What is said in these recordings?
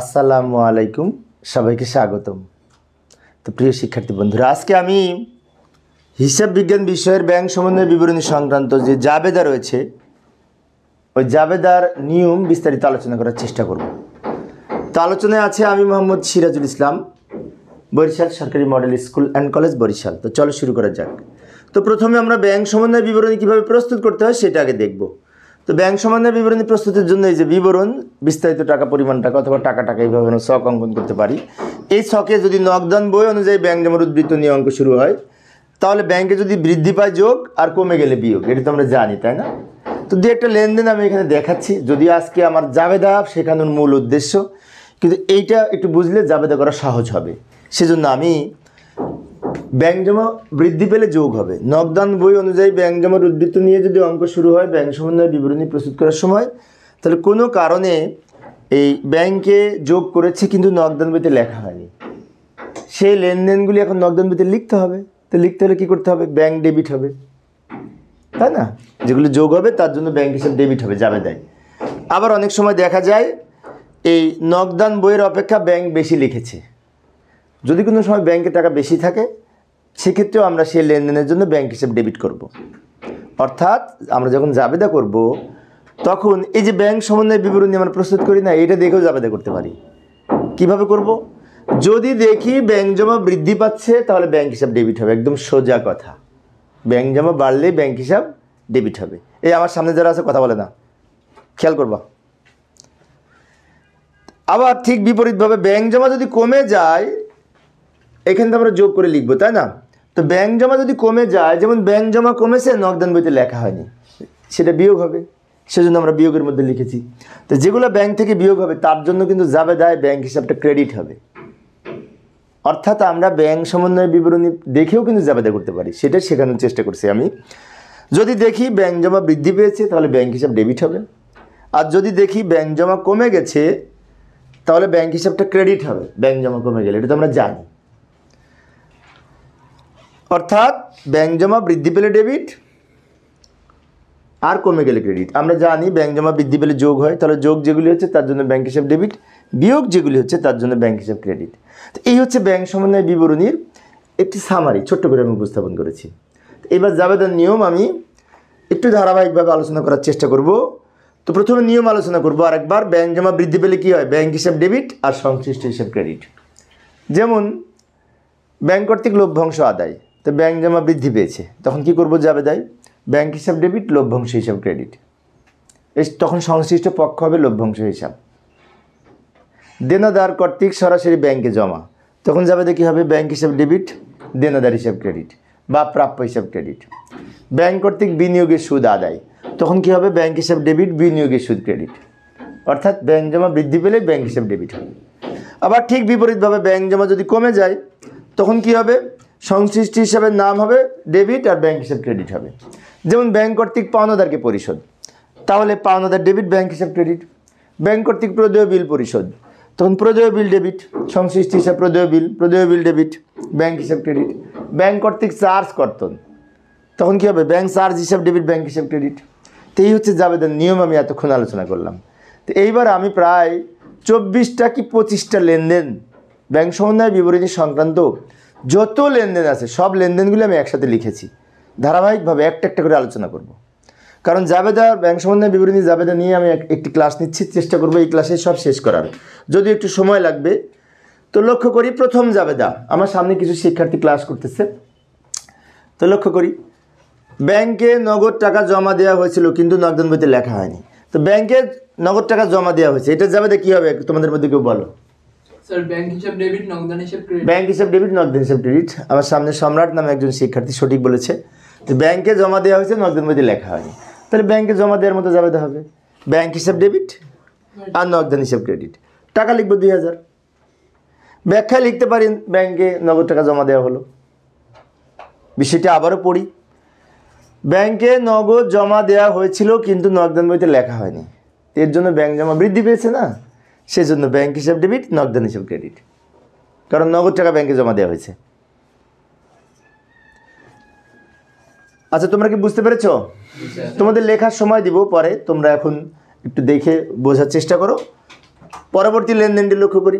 আসসালামু আলাইকুম সবাইকে স্বাগতম তো প্রিয় শিক্ষার্থী বন্ধুরা আজকে আমি হিসাব বিজ্ঞান বিষয়ের ব্যাংক সমন্বয় বিবরণী সংক্রান্ত যে জাবেদা রয়েছে ওই জাবেদার নিয়ম বিস্তারিত আলোচনা করার চেষ্টা করব তো আলোচনায় আছে আমি মোহাম্মদ সিরাজুল ইসলাম বরিশাল সরকারি model school and college Barishal তো চলো শুরু করা যাক তো প্রথমে আমরা ব্যাংক সমন্বয় বিবরণী কীভাবে প্রস্তুত করতে হয় সেটা আগে দেখবো তো ব্যাংক সম্বন্ধে বিবরণী প্রস্তুতির জন্য এই যে বিবরণ বিস্তারিত টাকা পরিমাণ টাকা অথবা টাকা টাকা এইভাবে আমরা শখ অঙ্কন করতে পারি এই শখে যদি নগদান বই অনুযায়ী ব্যাংক যেমন উদ্বৃত্ত নিয়ে অঙ্ক শুরু হয় তাহলে ব্যাংকে যদি বৃদ্ধি পায় যোগ আর কমে গেলে বিয়োগ এটা তো আমরা জানি তাই না তো দু একটা লেনদেন আমি এখানে দেখাচ্ছি যদি আজকে আমার জাবেদা শেখানোর মূল উদ্দেশ্য কিন্তু এইটা একটু বুঝলে জাবেদা করা সহজ হবে সেজন্য আমি জমা বৃদ্ধি পেলে যোগ হবে নকদান বই অনুযায়ী জমার উদ্বৃত্ত নিয়ে যদি অঙ্ক শুরু হয় ব্যাংক সমন্বয় বিবরণী প্রস্তুত করার সময় তাহলে কোনো কারণে এই ব্যাংকে যোগ করেছে কিন্তু নগদান বইতে লেখা হয়নি সেই লেনদেনগুলি এখন নগদান বইতে লিখতে হবে তো লিখতে হলে কী করতে হবে ব্যাংক ডেবিট হবে তাই না যেগুলো যোগ হবে তার জন্য ব্যাংক হিসাব ডেবিট হবে যাবে দেয় আবার অনেক সময় দেখা যায় এই নগদান বইয়ের অপেক্ষা ব্যাংক বেশি লিখেছে যদি কোনো সময় ব্যাংকে টাকা বেশি থাকে সেক্ষেত্রেও আমরা সেই লেনদেনের জন্য ব্যাংক হিসেবে ডেবিট করব। অর্থাৎ আমরা যখন জাবেদা করব তখন এই যে ব্যাংক সমন্বয় বিবরণী আমরা প্রস্তুত করি না এটা দেখেও জাবেদা করতে পারি কিভাবে করব। যদি দেখি ব্যাংক জমা বৃদ্ধি পাচ্ছে তাহলে ব্যাংক হিসাব ডেবিট হবে একদম সোজা কথা ব্যাংক জমা বাড়লে ব্যাংক হিসাব ডেবিট হবে এই আমার সামনে যারা আছে কথা বলে না খেয়াল করবা আবার ঠিক বিপরীতভাবে ব্যাংক জমা যদি কমে যায় এখানে তো আমরা যোগ করে লিখবো তাই না তো ব্যাংক জমা যদি কমে যায় যেমন ব্যাংক জমা কমেছে নকদান বইতে লেখা হয়নি সেটা বিয়োগ হবে সেজন্য আমরা বিয়োগের মধ্যে লিখেছি তো যেগুলো ব্যাংক থেকে বিয়োগ হবে তার জন্য কিন্তু যাবে দেয় ব্যাংক হিসাবটা ক্রেডিট হবে অর্থাৎ আমরা ব্যাংক সমন্বয় বিবরণী দেখেও কিন্তু জাবেদা করতে পারি সেটা শেখানোর চেষ্টা করছি আমি যদি দেখি ব্যাংক জমা বৃদ্ধি পেয়েছে তাহলে ব্যাংক হিসাব ডেবিট হবে আর যদি দেখি ব্যাংক জমা কমে গেছে তাহলে ব্যাংক হিসাবটা ক্রেডিট হবে ব্যাংক জমা কমে গেলে এটা তো আমরা জানি অর্থাৎ ব্যাংক জমা বৃদ্ধি পেলে ডেবিট আর কমে গেলে ক্রেডিট আমরা জানি ব্যাংক জমা বৃদ্ধি পেলে যোগ হয় তাহলে যোগ যেগুলি হচ্ছে তার জন্য ব্যাংক হিসাব ডেবিট বিয়োগ যেগুলি হচ্ছে তার জন্য ব্যাংক হিসাব ক্রেডিট তো এই হচ্ছে ব্যাংক সমন্বয় বিবরণীর একটি সামারি ছোট্ট করে আমি উপস্থাপন করেছি এবার জাবেদার নিয়ম আমি একটু ধারাবাহিকভাবে আলোচনা করার চেষ্টা করব তো প্রথমে নিয়ম আলোচনা করব আর একবার ব্যাংক জমা বৃদ্ধি পেলে কী হয় ব্যাংক হিসাব ডেবিট আর সংশ্লিষ্ট হিসাব ক্রেডিট যেমন ব্যাংক কর্তৃক লভ্যাংশ আদায় তো ব্যাংক জমা বৃদ্ধি পেয়েছে তখন কি করব যাবে দায় ব্যাঙ্ক হিসাব ডেবিট লভ্যাংশ হিসাব ক্রেডিট এই তখন সংশ্লিষ্ট পক্ষ হবে লভ্যাংশ হিসাব দেনাদার কর্তৃক সরাসরি ব্যাংকে জমা তখন যাবে দেখি হবে ব্যাঙ্ক হিসাব ডেবিট দেনাদার হিসাব ক্রেডিট বা প্রাপ্য হিসাব ক্রেডিট ব্যাঙ্ক কর্তৃক বিনিয়োগের সুদ আদায় তখন কি হবে ব্যাঙ্ক হিসাব ডেবিট বিনিয়োগের সুদ ক্রেডিট অর্থাৎ ব্যাঙ্ক জমা বৃদ্ধি পেলে ব্যাঙ্ক হিসাব ডেবিট হবে আবার ঠিক বিপরীতভাবে ব্যাঙ্ক জমা যদি কমে যায় তখন কি হবে সংশ্লিষ্ট হিসাবে নাম হবে ডেবিট আর ব্যাংক হিসাব ক্রেডিট হবে যেমন ব্যাংক কর্তৃক পাওনাদারকে পরিশোধ তাহলে পাওনাদার ডেবিট ব্যাংক হিসাব ক্রেডিট ব্যাংক কর্তৃক প্রদেয় বিল পরিশোধ তখন প্রদেয় বিল ডেবিট সংশ্লিষ্ট হিসাব প্রদেয় বিল প্রদেয় বিল ডেবিট ব্যাংক হিসাব ক্রেডিট ব্যাংক কর্তৃক চার্জ কর্তন তখন কী হবে ব্যাংক চার্জ হিসাব ডেবিট ব্যাংক হিসাব ক্রেডিট তো এই হচ্ছে যাবেদের নিয়ম আমি এতক্ষণ আলোচনা করলাম তো এইবার আমি প্রায় চব্বিশটা কি পঁচিশটা লেনদেন ব্যাংক সমন্বয় বিবরণী সংক্রান্ত যত লেনদেন আছে সব লেনদেনগুলি আমি একসাথে লিখেছি ধারাবাহিকভাবে একটা একটা করে আলোচনা করব। কারণ জাবেদা ব্যাংক সম্বন্ধে বিবরণী জাবেদা নিয়ে আমি একটি ক্লাস নিচ্ছি চেষ্টা করব এই ক্লাসে সব শেষ করার যদি একটু সময় লাগবে তো লক্ষ্য করি প্রথম জাবেদা আমার সামনে কিছু শিক্ষার্থী ক্লাস করতেছে তো লক্ষ্য করি ব্যাংকে নগদ টাকা জমা দেওয়া হয়েছিল কিন্তু নগদন বইতে লেখা হয়নি তো ব্যাংকে নগদ টাকা জমা দেওয়া হয়েছে এটা জাবেদা কী হবে তোমাদের মধ্যে কেউ বলো ব্যাংক হিসাব ডেবিট নগদান হিসাব ক্রেডিট আমার সামনে সম্রাট নামে একজন শিক্ষার্থী সঠিক বলেছে যে ব্যাংকে জমা দেওয়া হয়েছে নগদের মধ্যে লেখা হয়নি তাহলে ব্যাংকে জমা দেওয়ার মতো যাবে হবে ব্যাংক হিসাব ডেবিট আর নগদান হিসাব ক্রেডিট টাকা লিখবো দুই হাজার ব্যাখ্যায় লিখতে পারি ব্যাংকে নগদ টাকা জমা দেওয়া হলো বিষয়টি আবারও পড়ি ব্যাংকে নগদ জমা দেওয়া হয়েছিল কিন্তু নগদান বইতে লেখা হয়নি এর জন্য ব্যাংক জমা বৃদ্ধি পেয়েছে না সেই জন্য ব্যাংক হিসাব ডেবিট নগদান হিসাব ক্রেডিট কারণ নগদ টাকা ব্যাংকে জমা দেওয়া হয়েছে আচ্ছা তোমরা কি বুঝতে পেরেছ তোমাদের লেখার সময় দিব পরে তোমরা এখন একটু দেখে বোঝার চেষ্টা করো পরবর্তী লেনদেনটি লক্ষ্য করি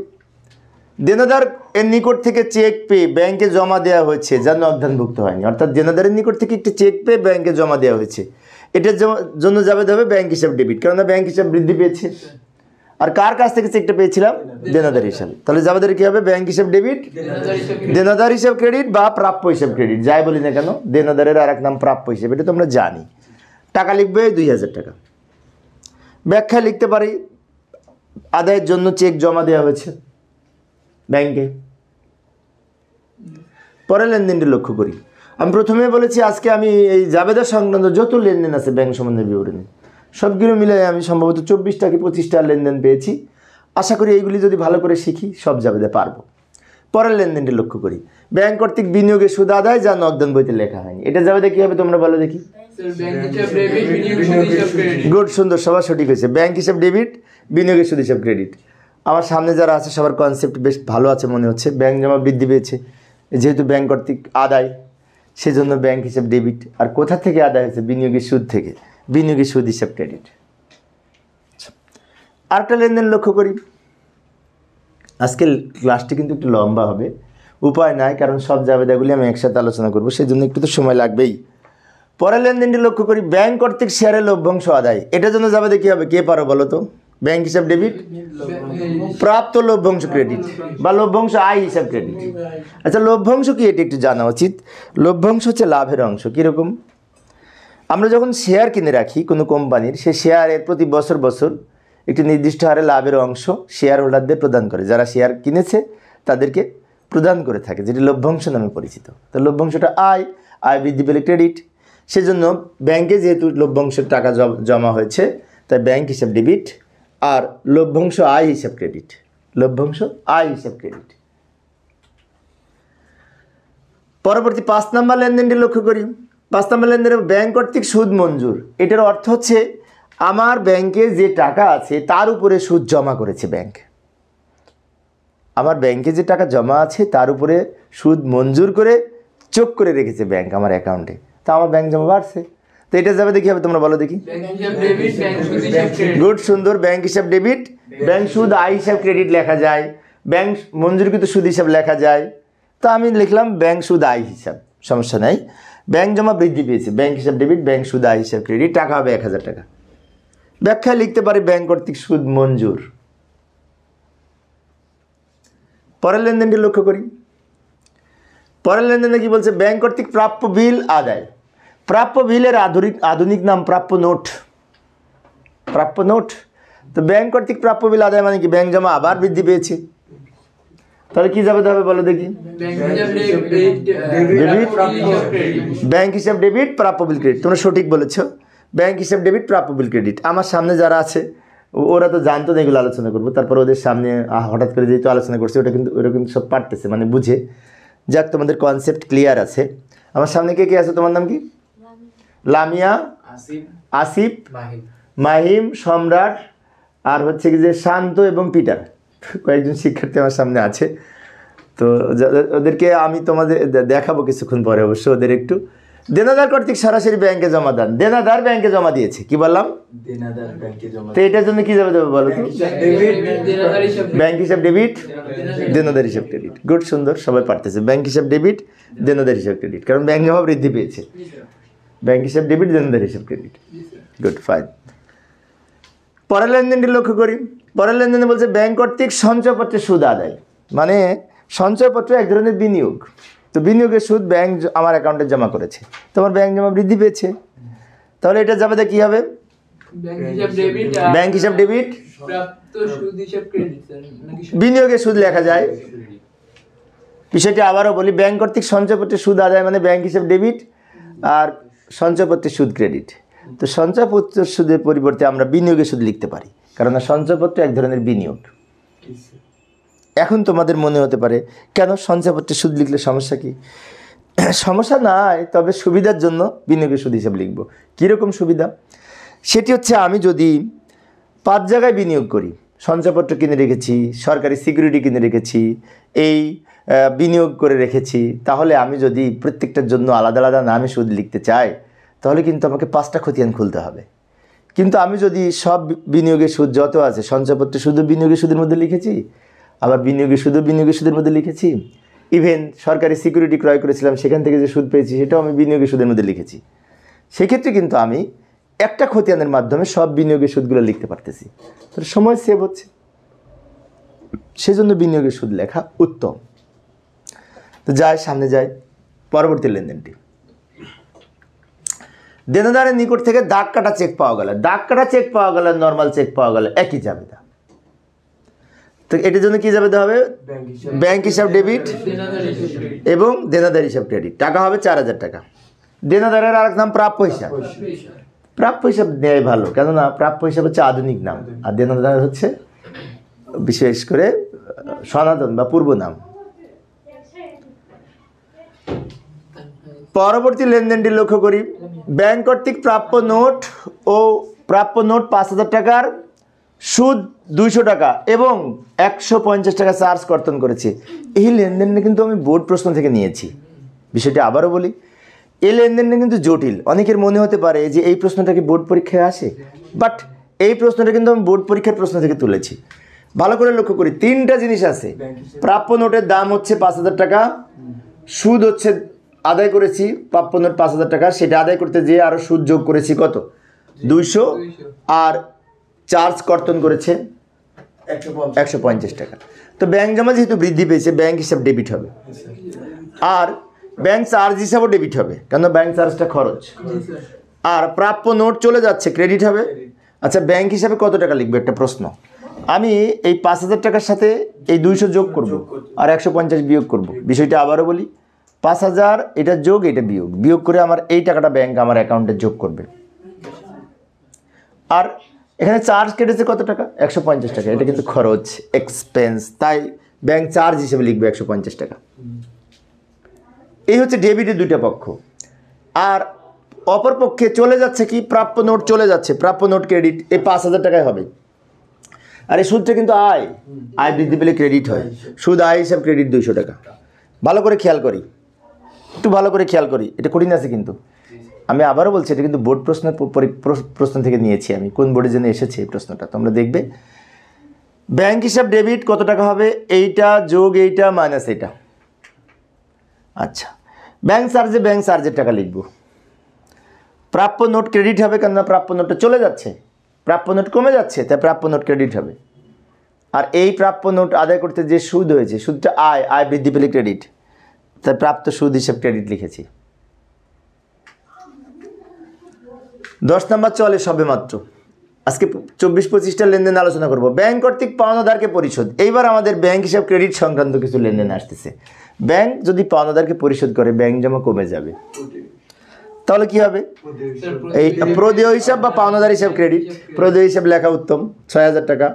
দেনাদার এর নিকট থেকে চেক পেয়ে ব্যাংকে জমা দেওয়া হয়েছে যা নগদানভুক্ত হয়নি অর্থাৎ দেনাদারের নিকট থেকে একটি চেক পেয়ে ব্যাংকে জমা দেওয়া হয়েছে এটার জন্য যাবে হবে ব্যাংক হিসাব ডেবিট কেননা ব্যাংক হিসাব বৃদ্ধি পেয়েছে আর কার কাছ থেকে চেকটা পেয়েছিলাম দেনাদার হিসাব তাহলে যাবাদের কি হবে ব্যাংক হিসাব ডেবিট দেনাদার হিসাব ক্রেডিট বা প্রাপ্য হিসাব ক্রেডিট যাই বলি না কেন দেনাদারের আর এক নাম প্রাপ্য হিসাব এটা তো আমরা জানি টাকা লিখবে দুই হাজার টাকা ব্যাখ্যা লিখতে পারি আদায়ের জন্য চেক জমা দেওয়া হয়েছে ব্যাংকে পরে লেনদেনটি লক্ষ্য করি আমি প্রথমে বলেছি আজকে আমি এই জাবেদার সংক্রান্ত যত লেনদেন আছে ব্যাংক সম্বন্ধে বিবরণী সবগুলো মিলে আমি সম্ভবত চব্বিশটা কি পঁচিশটা লেনদেন পেয়েছি আশা করি এইগুলি যদি ভালো করে শিখি সব যাবে পারবো পরের লেনদেনটি লক্ষ্য করি ব্যাংক কর্তৃক বিনিয়োগের সুদ আদায় যা নগদন বইতে লেখা হয়নি এটা যাবে দেখি হবে তোমরা বলো দেখি গুড সুন্দর সবার সঠিক হয়েছে ব্যাংক হিসাব ডেবিট বিনিয়োগের সুদ হিসাব ক্রেডিট আমার সামনে যারা আছে সবার কনসেপ্ট বেশ ভালো আছে মনে হচ্ছে ব্যাংক জমা বৃদ্ধি পেয়েছে যেহেতু ব্যাংক কর্তৃক আদায় সেজন্য ব্যাংক হিসাব ডেবিট আর কোথা থেকে আদায় হয়েছে বিনিয়োগের সুদ থেকে বিনিয়োগের সুদ হিসাব ক্রেডিট আচ্ছা, আরেকটা লেনদেন লক্ষ্য করি আজকের ক্লাসটি কিন্তু একটু লম্বা হবে উপায় নাই কারণ সব জাবেদাগুলি আমি একসাথে আলোচনা করবো সেই জন্য একটু তো সময় লাগবেই পরের লেনদেনটি লক্ষ্য করি ব্যাংক কর্তৃক শেয়ারের লভ্যাংশ আদায় এটার জন্য জাবেদা কী হবে কে পারো বলো তো ব্যাংক হিসাব ডেবিট প্রাপ্ত লভ্যাংশ ক্রেডিট বা লভ্যাংশ আয় হিসাব ক্রেডিট আচ্ছা লভ্যাংশ কি এটি একটু জানা উচিত লভ্যাংশ হচ্ছে লাভের অংশ কীরকম আমরা যখন শেয়ার কিনে রাখি কোনো কোম্পানির সে শেয়ারের প্রতি বছর বছর একটি নির্দিষ্ট হারে লাভের অংশ শেয়ার হোল্ডারদের প্রদান করে যারা শেয়ার কিনেছে তাদেরকে প্রদান করে থাকে যেটি লভ্যাংশ নামে পরিচিত তো লভ্যাংশটা আয় আয় বৃদ্ধি পেলে ক্রেডিট সেজন্য ব্যাংকে যেহেতু লভ্যাংশের টাকা জমা হয়েছে তাই ব্যাংক হিসাব ডেবিট আর লভ্যাংশ আয় হিসাব ক্রেডিট লভ্যাংশ আয় হিসাব ক্রেডিট পরবর্তী পাঁচ নাম্বার লেনদেনটি লক্ষ্য করি পাঁচ নম্বর লেনদেনের ব্যাংক কর্তৃক সুদ মঞ্জুর এটার অর্থ হচ্ছে আমার ব্যাংকে যে টাকা আছে তার উপরে সুদ জমা করেছে ব্যাংক আমার ব্যাংকে যে টাকা জমা আছে তার উপরে সুদ মঞ্জুর করে চোখ করে রেখেছে ব্যাংক আমার অ্যাকাউন্টে তা আমার ব্যাংক জমা বাড়ছে তো এটা যাবে দেখি হবে তোমরা বলো দেখি গুড সুন্দর ব্যাংক হিসাব ডেবিট ব্যাংক সুদ আয় হিসাব ক্রেডিট লেখা যায় ব্যাংক মঞ্জুরকৃত সুদ হিসাব লেখা যায় তো আমি লিখলাম ব্যাংক সুদ আয় হিসাব সমস্যা নাই ব্যাংক জমা বৃদ্ধি পেয়েছে ব্যাংক হিসাব ডেবিট ব্যাংক সুদ আয় হিসাব ক্রেডিট টাকা হবে এক হাজার টাকা ব্যাখ্যায় লিখতে পারি ব্যাংক কর্তৃক সুদ মঞ্জুর পরের লেনদেনটি লক্ষ্য করি পরের লেনদেনে কী বলছে ব্যাংক কর্তৃক প্রাপ্য বিল আদায় প্রাপ্য বিলের আধুনিক আধুনিক নাম প্রাপ্য নোট প্রাপ্য নোট তো ব্যাংক কর্তৃক প্রাপ্য বিল আদায় মানে কি ব্যাংক জমা আবার বৃদ্ধি পেয়েছে তাহলে কি যাবে যাবে বলো দেখি ডেবিট ব্যাংক হিসাব ডেবিট প্রাপ্য বিল ক্রেডিট তোমরা সঠিক বলেছ ব্যাংক হিসাব ডেবিট প্রাপ্য বিল ক্রেডিট আমার সামনে যারা আছে ওরা তো জানতো না এগুলো আলোচনা করবো তারপর ওদের সামনে হঠাৎ করে যেহেতু আলোচনা করছে ওটা কিন্তু ওরকম কিন্তু সব পারতেছে মানে বুঝে যাক তোমাদের কনসেপ্ট ক্লিয়ার আছে আমার সামনে কে কে আছে তোমার নাম কি লামিয়া আসিফ মাহিম সম্রাট আর হচ্ছে কি যে শান্ত এবং পিটার কয়েকজন শিক্ষার্থী আমার সামনে আছে তো ওদেরকে আমি তোমাদের দেখাবো কিছুক্ষণ পরে অবশ্য ওদের একটু দেনাদার কর্তৃক সরাসরি ব্যাংকে জমা দেন দেনাদার ব্যাংকে জমা দিয়েছে কি বললাম তো এটার জন্য কি জমা দেবে বলো ব্যাংক হিসাব ডেবিট দেনাদার হিসাব ক্রেডিট গুড সুন্দর সবাই পারতেছে ব্যাংক হিসাব ডেবিট দেনাদার হিসাব ক্রেডিট কারণ ব্যাংক জমা বৃদ্ধি পেয়েছে ব্যাংক হিসাব ডেবিট দেনাদার হিসাব ক্রেডিট গুড ফাইন পরের লেনদেনটি লক্ষ্য করি পরের লেনদেনে বলছে ব্যাংক কর্তৃক সঞ্চয়পত্রে সুদ আদায় মানে সঞ্চয়পত্র এক ধরনের বিনিয়োগ তো বিনিয়োগের সুদ ব্যাংক আমার অ্যাকাউন্টে জমা করেছে তোমার ব্যাংক জমা বৃদ্ধি পেয়েছে তাহলে এটা যাবে কী হবে ব্যাংক হিসাব ডেবিট বিনিয়োগের সুদ লেখা যায় বিষয়টি আবারও বলি ব্যাংক কর্তৃক সঞ্চয়পত্রে সুদ আদায় মানে ব্যাংক হিসাব ডেবিট আর সঞ্চয়পত্রে সুদ ক্রেডিট তো সঞ্চয়পত্র সুদের পরিবর্তে আমরা বিনিয়োগের সুদ লিখতে পারি কেননা সঞ্চয়পত্র এক ধরনের বিনিয়োগ এখন তোমাদের মনে হতে পারে কেন সঞ্চয়পত্রে সুদ লিখলে সমস্যা কি সমস্যা নাই তবে সুবিধার জন্য বিনিয়োগের সুদ হিসাব লিখব কীরকম সুবিধা সেটি হচ্ছে আমি যদি পাঁচ জায়গায় বিনিয়োগ করি সঞ্চয়পত্র কিনে রেখেছি সরকারি সিকিউরিটি কিনে রেখেছি এই বিনিয়োগ করে রেখেছি তাহলে আমি যদি প্রত্যেকটার জন্য আলাদা আলাদা নামে সুদ লিখতে চাই তাহলে কিন্তু আমাকে পাঁচটা খতিয়ান খুলতে হবে কিন্তু আমি যদি সব বিনিয়োগের সুদ যত আছে সঞ্চয়পত্রে শুধু বিনিয়োগের সুদের মধ্যে লিখেছি আবার বিনিয়োগের শুধু বিনিয়োগের সুদের মধ্যে লিখেছি ইভেন সরকারি সিকিউরিটি ক্রয় করেছিলাম সেখান থেকে যে সুদ পেয়েছি সেটাও আমি বিনিয়োগের সুদের মধ্যে লিখেছি সেক্ষেত্রে কিন্তু আমি একটা খতিয়ানের মাধ্যমে সব বিনিয়োগের সুদগুলো লিখতে পারতেছি তো সময় সেভ হচ্ছে সেজন্য বিনিয়োগের সুদ লেখা উত্তম তো যায় সামনে যায় পরবর্তী লেনদেনটি দেনাদারের নিকট থেকে দাগ কাটা চেক পাওয়া গেল দাগ কাটা চেক পাওয়া গেল নর্মাল চেক পাওয়া গেল একই যাবে তো এটার জন্য কী যাবে হবে ব্যাংক হিসাব ডেবিট এবং দেনাদার হিসাব ক্রেডিট টাকা হবে চার হাজার টাকা দেনাদারের আরেক নাম প্রাপ্য হিসাব প্রাপ্য হিসাব নেয় ভালো কেননা প্রাপ্য হিসাব হচ্ছে আধুনিক নাম আর দেনাদার হচ্ছে বিশেষ করে সনাতন বা পূর্ব নাম পরবর্তী লেনদেনটি লক্ষ্য করি ব্যাংক কর্তৃক প্রাপ্য নোট ও প্রাপ্য নোট পাঁচ হাজার টাকার সুদ দুইশো টাকা এবং একশো পঞ্চাশ টাকা চার্জ কর্তন করেছে এই লেনদেনটা কিন্তু আমি বোর্ড প্রশ্ন থেকে নিয়েছি বিষয়টি আবারও বলি এই লেনদেনটা কিন্তু জটিল অনেকের মনে হতে পারে যে এই প্রশ্নটা কি বোর্ড পরীক্ষায় আসে বাট এই প্রশ্নটা কিন্তু আমি বোর্ড পরীক্ষার প্রশ্ন থেকে তুলেছি ভালো করে লক্ষ্য করি তিনটা জিনিস আছে প্রাপ্য নোটের দাম হচ্ছে পাঁচ হাজার টাকা সুদ হচ্ছে আদায় করেছি পাপ্পনের পাঁচ হাজার টাকা সেটা আদায় করতে যেয়ে আরও সুদ যোগ করেছি কত দুইশো আর চার্জ কর্তন করেছে একশো পঞ্চাশ টাকা তো ব্যাংক জমা যেহেতু বৃদ্ধি পেয়েছে ব্যাংক হিসাব ডেবিট হবে আর ব্যাংক চার্জ হিসাবও ডেবিট হবে কেন ব্যাংক চার্জটা খরচ আর প্রাপ্য নোট চলে যাচ্ছে ক্রেডিট হবে আচ্ছা ব্যাংক হিসাবে কত টাকা লিখবে একটা প্রশ্ন আমি এই পাঁচ হাজার টাকার সাথে এই দুইশো যোগ করব আর একশো পঞ্চাশ বিয়োগ করব বিষয়টা আবারও বলি পাঁচ হাজার এটা যোগ এটা বিয়োগ বিয়োগ করে আমার এই টাকাটা ব্যাংক আমার অ্যাকাউন্টে যোগ করবে আর এখানে চার্জ কেটেছে কত টাকা একশো পঞ্চাশ টাকা এটা কিন্তু খরচ এক্সপেন্স তাই ব্যাংক চার্জ হিসেবে লিখবে একশো পঞ্চাশ টাকা এই হচ্ছে ডেবিটের দুইটা পক্ষ আর অপর পক্ষে চলে যাচ্ছে কি প্রাপ্য নোট চলে যাচ্ছে প্রাপ্য নোট ক্রেডিট এই পাঁচ হাজার টাকায় হবে আর এই সুদটা কিন্তু আয় আয় বৃদ্ধি পেলে ক্রেডিট হয় সুদ আয় হিসাব ক্রেডিট দুইশো টাকা ভালো করে খেয়াল করি একটু ভালো করে খেয়াল করি এটা কঠিন আছে কিন্তু আমি আবারও বলছি এটা কিন্তু বোর্ড প্রশ্ন প্রশ্ন থেকে নিয়েছি আমি কোন বোর্ডের জন্য এসেছে এই প্রশ্নটা তোমরা দেখবে ব্যাংক হিসাব ডেবিট কত টাকা হবে এইটা যোগ এইটা মাইনাস এইটা আচ্ছা ব্যাংক চার্জে ব্যাংক চার্জের টাকা লিখব প্রাপ্য নোট ক্রেডিট হবে কেননা প্রাপ্য নোটটা চলে যাচ্ছে প্রাপ্য নোট কমে যাচ্ছে তাই প্রাপ্য নোট ক্রেডিট হবে আর এই প্রাপ্য নোট আদায় করতে যে সুদ হয়েছে সুদটা আয় আয় বৃদ্ধি পেলে ক্রেডিট তাই প্রাপ্ত সুদ হিসেব ক্রেডিট লিখেছি দশ নম্বর চলে সবে মাত্র আজকে চব্বিশ পঁচিশটা লেনদেন আলোচনা করব ব্যাংক কর্তৃক পাওনাদারকে পরিশোধ এইবার আমাদের ব্যাংক হিসাব ক্রেডিট সংক্রান্ত কিছু লেনদেন আসতেছে ব্যাংক যদি পাওনাদারকে পরিশোধ করে ব্যাংক জমা কমে যাবে তাহলে কি হবে এই প্রদেয় হিসাব বা পাওনাদার হিসাব ক্রেডিট প্রদেয় হিসাব লেখা উত্তম ছয় হাজার টাকা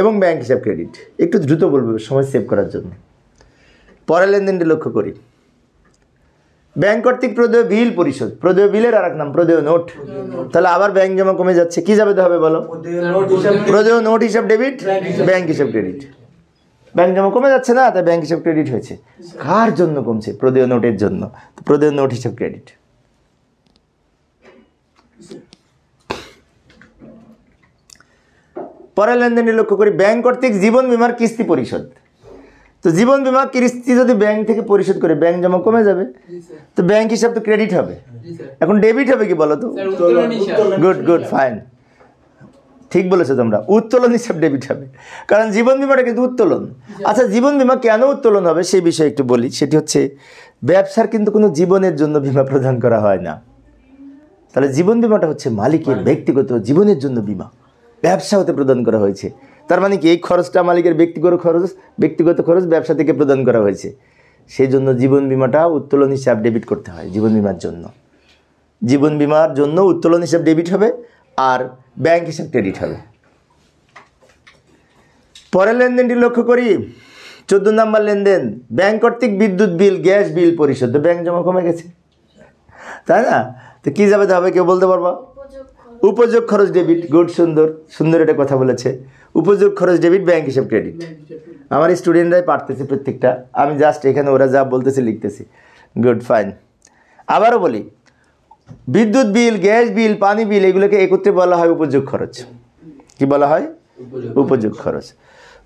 এবং ব্যাংক হিসাব ক্রেডিট একটু দ্রুত বলবো সময় সেভ করার জন্য পরের লেনদেনটি লক্ষ্য করি ব্যাংক কর্তৃক প্রদেয় বিল পরিশোধ প্রদেয় বিলের আর এক নাম প্রদেয় নোট তাহলে আবার ব্যাংক জমা কমে যাচ্ছে কি যাবে হবে বলো প্রদেয় নোট হিসাব ডেবিট ব্যাংক হিসাব ক্রেডিট ব্যাংক জমা কমে যাচ্ছে না তাই ব্যাংক হিসাব ক্রেডিট হয়েছে কার জন্য কমছে প্রদেয় নোটের জন্য প্রদেয় নোট হিসাব ক্রেডিট পরের লেনদেনটি লক্ষ্য করি ব্যাংক কর্তৃক জীবন বিমার কিস্তি পরিশোধ তো জীবন বিমা কিস্তি যদি ব্যাংক থেকে পরিশোধ করে ব্যাংক জমা কমে যাবে তো ব্যাংক হিসাব তো ক্রেডিট হবে এখন ডেবিট হবে কি বলো তো গুড গুড ফাইন ঠিক বলেছো তোমরা উত্তোলন হিসাব ডেবিট হবে কারণ জীবন বিমাটা কিন্তু উত্তোলন আচ্ছা জীবন বিমা কেন উত্তোলন হবে সেই বিষয়ে একটু বলি সেটি হচ্ছে ব্যবসার কিন্তু কোনো জীবনের জন্য বিমা প্রদান করা হয় না তাহলে জীবন বিমাটা হচ্ছে মালিকের ব্যক্তিগত জীবনের জন্য বিমা ব্যবসা হতে প্রদান করা হয়েছে তার মানে কি এই খরচটা মালিকের ব্যক্তিগত খরচ ব্যক্তিগত খরচ ব্যবসা থেকে প্রদান করা হয়েছে সেই জন্য জীবন বিমাটা উত্তোলন হিসাব ডেবিট করতে হয় জীবন বিমার জন্য জীবন বিমার জন্য উত্তোলন হিসাব ডেবিট হবে আর ব্যাংক হিসাব ক্রেডিট হবে পরের লেনদেনটি লক্ষ্য করি চোদ্দ নম্বর লেনদেন ব্যাংক কর্তৃক বিদ্যুৎ বিল গ্যাস বিল পরিশোধ ব্যাংক জমা কমে গেছে তাই না তো কী যাবে হবে কেউ বলতে পারবো উপযোগ খরচ ডেবিট গুড সুন্দর সুন্দর এটা কথা বলেছে উপযোগ খরচ ডেবিট ব্যাংক হিসাব ক্রেডিট আমার স্টুডেন্টরাই পারতেছে প্রত্যেকটা আমি জাস্ট এখানে ওরা যা বলতেছে লিখতেছি গুড ফাইন আবারও বলি বিদ্যুৎ বিল গ্যাস বিল পানি বিল এগুলোকে একত্রে বলা হয় উপযোগ খরচ কি বলা হয় উপযোগ খরচ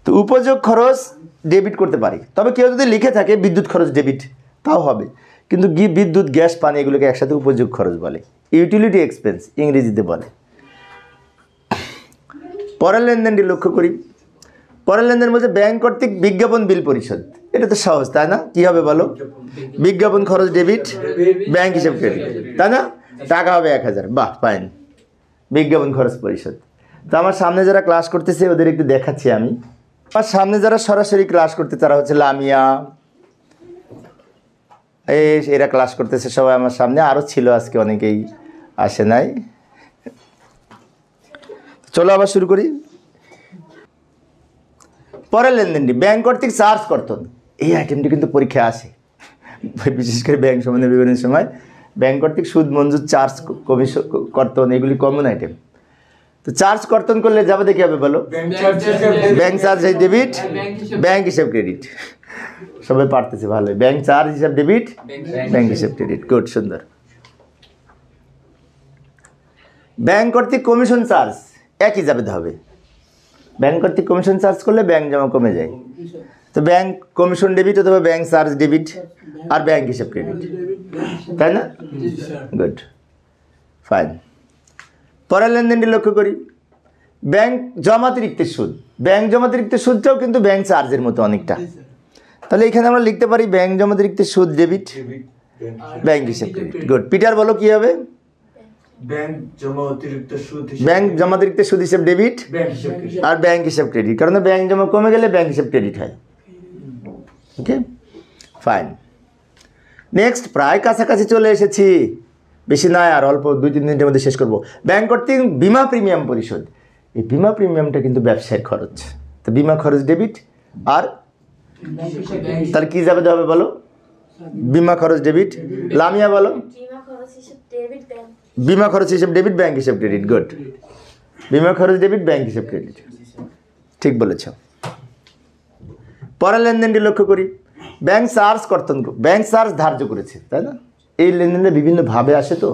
তো উপযোগ খরচ ডেবিট করতে পারি তবে কেউ যদি লিখে থাকে বিদ্যুৎ খরচ ডেবিট তাও হবে কিন্তু বিদ্যুৎ গ্যাস পানি এগুলোকে একসাথে উপযোগ খরচ বলে ইউটিলিটি এক্সপেন্স ইংরেজিতে বলে পরের লেনদেনটি লক্ষ্য করি পরের লেনদেন বলছে ব্যাংক কর্তৃক বিজ্ঞাপন বিল পরিশোধ এটা তো সহজ তাই না কি হবে বলো বিজ্ঞাপন খরচ ডেবিট ব্যাংক হিসেব ক্রেডিট তাই না টাকা হবে এক হাজার বাহ পাইন বিজ্ঞাপন খরচ পরিশোধ তো আমার সামনে যারা ক্লাস করতেছে ওদের একটু দেখাচ্ছি আমি আমার সামনে যারা সরাসরি ক্লাস করতে তারা হচ্ছে লামিয়া এ এরা ক্লাস করতেছে সবাই আমার সামনে আরও ছিল আজকে অনেকেই আসে নাই চলো আবার শুরু করি পরের লেনদেনটি ব্যাংক কর্তৃক চার্জ কর্তন এই আইটেমটি কিন্তু পরীক্ষায় আসে বিশেষ করে ব্যাংক সম্বন্ধে বিভিন্ন সময় ব্যাংক কর্তৃক সুদ মঞ্জুর চার্জ কমিশন কর্তন এগুলি কমন আইটেম তো চার্জ কর্তন করলে যাবে দেখি হবে বলো ব্যাংক চার্জ ডেবিট ব্যাংক হিসাব ক্রেডিট সবাই পারতেছে ভালো ব্যাংক চার্জ হিসাব ডেবিট ব্যাংক হিসাব ক্রেডিট গুড সুন্দর ব্যাংক কর্তৃক কমিশন চার্জ একই জাবেদ হবে ব্যাংক কর্তৃক কমিশন চার্জ করলে ব্যাংক জমা কমে যায় তো ব্যাংক কমিশন ডেবিট অথবা ব্যাংক চার্জ ডেবিট আর ব্যাংক হিসাব ক্রেডিট তাই না গুড ফাইন পরের লেনদেনটি লক্ষ্য করি ব্যাংক জমাতিরিক্ত সুদ ব্যাংক জমাতিরিক্ত সুদটাও কিন্তু ব্যাংক চার্জের মতো অনেকটা তাহলে এখানে আমরা লিখতে পারি ব্যাংক জমাতিরিক্ত সুদ ডেবিট ব্যাংক হিসাব ক্রেডিট গুড পিটার বলো কী হবে ব্যাংক জমা অতিরিক্ত সুদ ব্যাংক জমা সুদ ডেবিট আর ব্যাংক হিসেব ক্রেডিট কারণ ব্যাংক জমা কমে গেলে ব্যাংক হিসাব ক্রেডিট হয় ওকে ফাইন নেক্সট প্রায় কাছাকাছি চলে এসেছি বেশি নয় আর অল্প দুই তিন দিনের মধ্যে শেষ করব ব্যাংক কর্তৃক বিমা প্রিমিয়াম পরিশোধ এই বিমা প্রিমিয়ামটা কিন্তু ব্যবসায়ের খরচ তো বিমা খরচ ডেবিট আর তার কি যাবে হবে বলো বিমা খরচ ডেবিট লামিয়া বলো বিমা খরচ হিসেব ডেবিট ব্যাংক হিসেব ক্রেডিট গুড বিমা খরচ ডেবিট ব্যাংক হিসেব ক্রেডিট ঠিক বলেছ পরের লেনদেনটি লক্ষ্য করি ব্যাংক চার্জ কর্তন ব্যাংক চার্জ ধার্য করেছে তাই না এই লেনদেনটা বিভিন্নভাবে আসে তো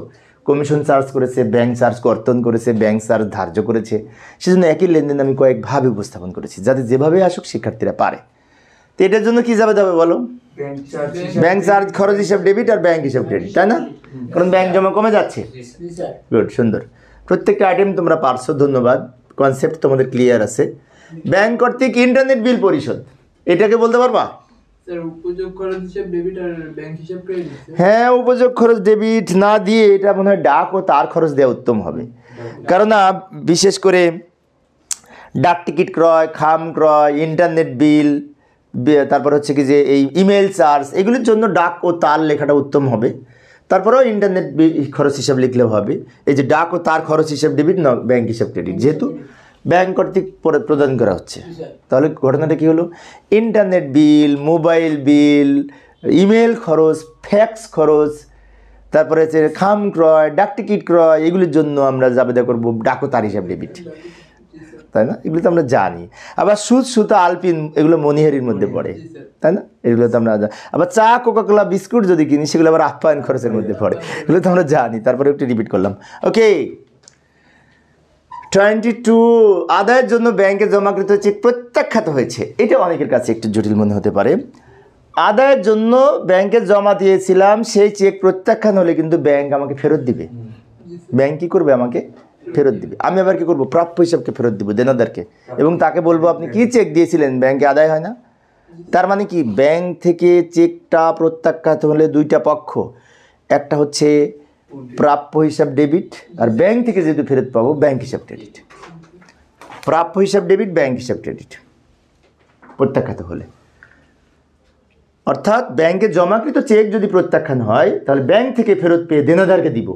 কমিশন চার্জ করেছে ব্যাংক চার্জ কর্তন করেছে ব্যাংক চার্জ ধার্য করেছে সেজন্য একই লেনদেন আমি কয়েকভাবে উপস্থাপন করেছি যাতে যেভাবে আসুক শিক্ষার্থীরা পারে এটার জন্য কি যাবে যাবে বলো ব্যাংক চার্জ খরচ হিসাব ডেবিট আর ব্যাংক হিসাব ক্রেডিট তাই না কারণ ব্যাংক জমা কমে যাচ্ছে গুড সুন্দর প্রত্যেকটা আইটেম তোমরা পারছো ধন্যবাদ কনসেপ্ট তোমাদের ক্লিয়ার আছে ব্যাংক কর্তৃক ইন্টারনেট বিল পরিশোধ এটাকে বলতে পারবা হ্যাঁ উপযোগ খরচ ডেবিট না দিয়ে এটা মনে হয় ডাক ও তার খরচ দেওয়া উত্তম হবে কারণ বিশেষ করে ডাক টিকিট ক্রয় খাম ক্রয় ইন্টারনেট বিল তারপর হচ্ছে কি যে এই ইমেল চার্জ এগুলির জন্য ডাক ও তার লেখাটা উত্তম হবে তারপরেও ইন্টারনেট খরচ হিসাব লিখলেও হবে এই যে ডাক ও তার খরচ হিসাব ডেবিট না ব্যাঙ্ক হিসাব ক্রেডিট যেহেতু ব্যাংক কর্তৃক প্রদান করা হচ্ছে তাহলে ঘটনাটা কী হলো internet bill mobile bill email খরচ ফ্যাক্স খরচ তারপরে হচ্ছে খাম ক্রয় ডাক টিকিট ক্রয় এগুলির জন্য আমরা জাবেদা করব ডাকো তার হিসাব ডেবিট তাই না এগুলো তো আমরা জানি আবার সুদ সুতা আলপিন এগুলো মনিহারির মধ্যে পড়ে তাই না এগুলো তো আমরা আবার চা কোকাকোলা বিস্কুট যদি কিনি সেগুলো আবার আপ্যায়ন খরচের মধ্যে পড়ে এগুলো তো আমরা জানি তারপরে একটু রিপিট করলাম ওকে টোয়েন্টি টু আদায়ের জন্য ব্যাংকে জমাকৃত চেক প্রত্যাখ্যাত হয়েছে এটা অনেকের কাছে একটু জটিল মনে হতে পারে আদায়ের জন্য ব্যাংকে জমা দিয়েছিলাম সেই চেক প্রত্যাখ্যান হলে কিন্তু ব্যাংক আমাকে ফেরত দিবে ব্যাংক কী করবে আমাকে ফেরত দিবে আমি আবার কী করবো প্রাপ্য হিসাবকে ফেরত দিব দেনাদারকে এবং তাকে বলবো আপনি কি চেক দিয়েছিলেন ব্যাংকে আদায় হয় না তার মানে কি ব্যাংক থেকে চেকটা প্রত্যাখ্যাত হলে দুইটা পক্ষ একটা হচ্ছে প্রাপ্য হিসাব ডেবিট আর ব্যাংক থেকে যেহেতু ফেরত পাবো ব্যাংক হিসাব ক্রেডিট প্রাপ্য হিসাব ডেবিট ব্যাংক হিসাব ক্রেডিট প্রত্যাখ্যাত হলে অর্থাৎ ব্যাংকে জমাকৃত চেক যদি প্রত্যাখ্যান হয় তাহলে ব্যাংক থেকে ফেরত পেয়ে দেনাদারকে দিব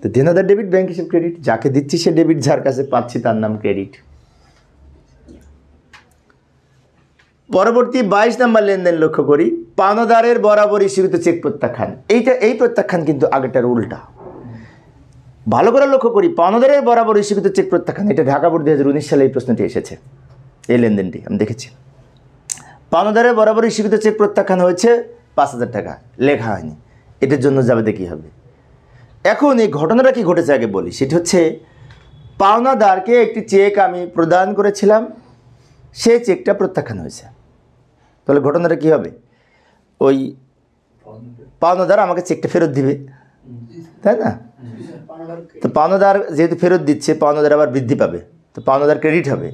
তো দেন আদার ডেবিট ব্যাঙ্ক হিসেবে ক্রেডিট যাকে দিচ্ছি সে ডেবিট যার কাছে পাচ্ছি তার নাম ক্রেডিট পরবর্তী বাইশ নাম্বার লেনদেন লক্ষ্য করি পানদারের বরাবর ইস্যুকৃত চেক প্রত্যাখ্যান এইটা এই প্রত্যাখ্যান কিন্তু আগেটার উল্টা ভালো করে লক্ষ্য করি পানদারের বরাবর ইস্যুকৃত চেক প্রত্যাখ্যান এটা ঢাকা বোর্ড দু হাজার উনিশ সালে এই প্রশ্নটি এসেছে এই লেনদেনটি আমি দেখেছি পানদারের বরাবর ইস্যুকৃত চেক প্রত্যাখ্যান হয়েছে পাঁচ হাজার টাকা লেখা হয়নি এটার জন্য যাবে কী হবে এখন এই ঘটনাটা কি ঘটেছে আগে বলি সেটি হচ্ছে পাওনাদারকে একটি চেক আমি প্রদান করেছিলাম সে চেকটা প্রত্যাখ্যান হয়েছে তাহলে ঘটনাটা কি হবে ওই পাওনাদার আমাকে চেকটা ফেরত দিবে তাই না তো পাওনাদার যেহেতু ফেরত দিচ্ছে পাওনাদার আবার বৃদ্ধি পাবে তো পাওনাদার ক্রেডিট হবে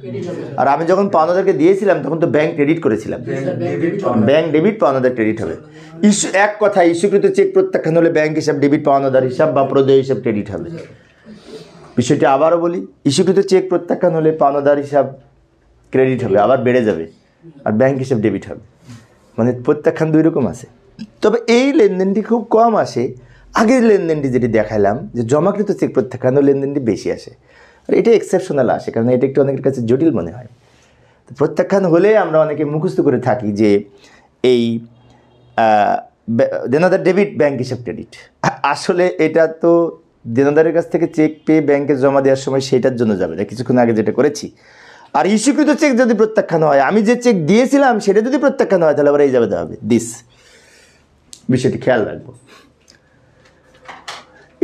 আর আমি যখন পাওনাদারকে দিয়েছিলাম তখন তো ব্যাঙ্ক ক্রেডিট করেছিলাম ব্যাঙ্ক ডেবিট পাওনাদার ক্রেডিট হবে ইস্যু এক কথা ইস্যুকৃত চেক প্রত্যাখ্যান হলে ব্যাঙ্ক হিসাব ডেবিট পাওনাদার হিসাব বা প্রদেয় হিসাব ক্রেডিট হবে বিষয়টি আবারও বলি ইস্যুকৃত চেক প্রত্যাখ্যান হলে পাওনাদার হিসাব ক্রেডিট হবে আবার বেড়ে যাবে আর ব্যাঙ্ক হিসাব ডেবিট হবে মানে প্রত্যাখ্যান দুই রকম আছে তবে এই লেনদেনটি খুব কম আসে আগের লেনদেনটি যেটি দেখালাম যে জমাকৃত চেক প্রত্যাখ্যান লেনদেনটি বেশি আসে আর এটা এক্সেপশনাল আসে কারণ এটা একটু অনেকের কাছে জটিল মনে হয় তো প্রত্যাখ্যান হলে আমরা অনেকে মুখস্থ করে থাকি যে এই দেনাদার ডেবিট ব্যাঙ্ক হিসাব ক্রেডিট আসলে এটা তো দেনাদারের কাছ থেকে চেক পেয়ে ব্যাংকে জমা দেওয়ার সময় সেটার জন্য যাবে না কিছুক্ষণ আগে যেটা করেছি আর ইস্যুকৃত চেক যদি প্রত্যাখ্যান হয় আমি যে চেক দিয়েছিলাম সেটা যদি প্রত্যাখ্যান হয় তাহলে আবার এই যাবে হবে দিস বিষয়টি খেয়াল রাখবো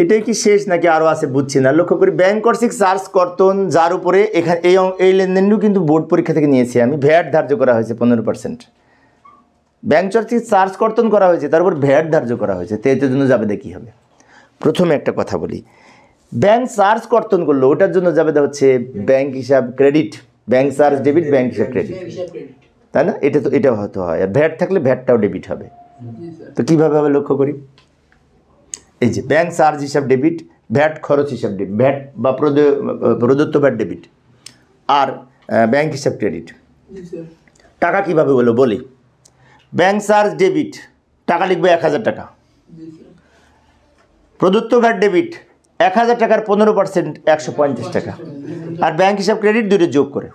এটাই কি শেষ নাকি আরও আছে বুঝছি না লক্ষ্য করি ব্যাংক কর্ষিক চার্জ কর্তন যার উপরে এখানে এই এই লেনদেনটিও কিন্তু বোর্ড পরীক্ষা থেকে নিয়েছি আমি ভ্যাট ধার্য করা হয়েছে পনেরো পার্সেন্ট ব্যাংক কর্ষিক চার্জ কর্তন করা হয়েছে তার উপর ভ্যাট ধার্য করা হয়েছে তো এটার জন্য যাবে দেখি হবে প্রথমে একটা কথা বলি ব্যাংক চার্জ কর্তন করলো ওটার জন্য যাবে হচ্ছে ব্যাংক হিসাব credit bank charge debit bank হিসাব ক্রেডিট তাই না এটা তো এটা হয়তো হয় আর ভ্যাট থাকলে ভ্যাটটাও ডেবিট হবে তো কীভাবে হবে লক্ষ্য করি এই যে ব্যাংক চার্জ হিসাব ডেবিট ভ্যাট খরচ হিসাব ডেবিট ভ্যাট বা প্রদত্ত ভ্যাট ডেবিট আর ব্যাংক হিসাব ক্রেডিট টাকা কিভাবে বলো বলি ব্যাংক চার্জ ডেবিট টাকা লিখবে এক হাজার টাকা প্রদত্ত ভ্যাট ডেবিট এক হাজার টাকার পনেরো পার্সেন্ট একশো পঁয়ত্রিশ টাকা আর ব্যাংক হিসাব ক্রেডিট দুটো যোগ করে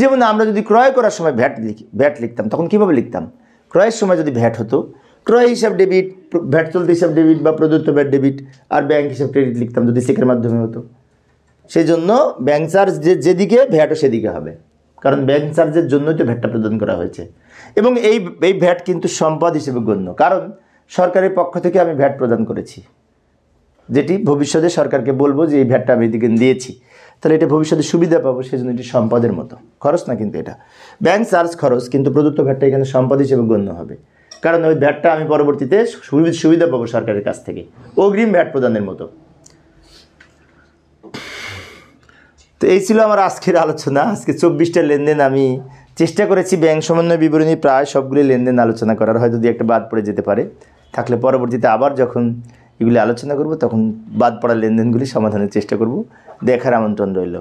যেমন আমরা যদি ক্রয় করার সময় ভ্যাট লিখি ভ্যাট লিখতাম তখন কীভাবে লিখতাম ক্রয়ের সময় যদি ভ্যাট হতো ক্রয় হিসাব ডেবিট ভ্যাট চলতি হিসাব ডেবিট বা প্রদত্ত ভ্যাট ডেবিট আর ব্যাংক হিসাব ক্রেডিট লিখতাম যদি চেকের মাধ্যমে হতো সেই জন্য ব্যাংক চার্জ যে যেদিকে ভ্যাটও সেদিকে হবে কারণ ব্যাংক চার্জের জন্যই তো ভ্যাটটা প্রদান করা হয়েছে এবং এই এই ভ্যাট কিন্তু সম্পদ হিসেবে গণ্য কারণ সরকারের পক্ষ থেকে আমি ভ্যাট প্রদান করেছি যেটি ভবিষ্যতে সরকারকে বলবো যে এই ভ্যাটটা আমি এদিকে দিয়েছি তাহলে এটা ভবিষ্যতে সুবিধা পাবো সেই জন্য এটি সম্পদের মতো খরচ না কিন্তু এটা ব্যাংক চার্জ খরচ কিন্তু প্রদত্ত ভ্যাটটা এখানে সম্পদ হিসেবে গণ্য হবে কারণ ওই ভ্যাটটা আমি পরবর্তীতে সুবিধা পাবো সরকারের কাছ থেকে অগ্রিম ভ্যাট প্রদানের মতো তো এই ছিল আমার আজকের আলোচনা আজকে চব্বিশটা লেনদেন আমি চেষ্টা করেছি ব্যাংক সমন্বয় বিবরণী প্রায় সবগুলি লেনদেন আলোচনা করার হয়তো দু একটা বাদ পড়ে যেতে পারে থাকলে পরবর্তীতে আবার যখন এগুলি আলোচনা করব তখন বাদ পড়া লেনদেনগুলি সমাধানের চেষ্টা করব দেখার আমন্ত্রণ রইল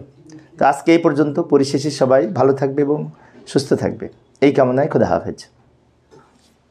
তো আজকে এই পর্যন্ত পরিশেষে সবাই ভালো থাকবে এবং সুস্থ থাকবে এই কামনায় খোদা হাফেজ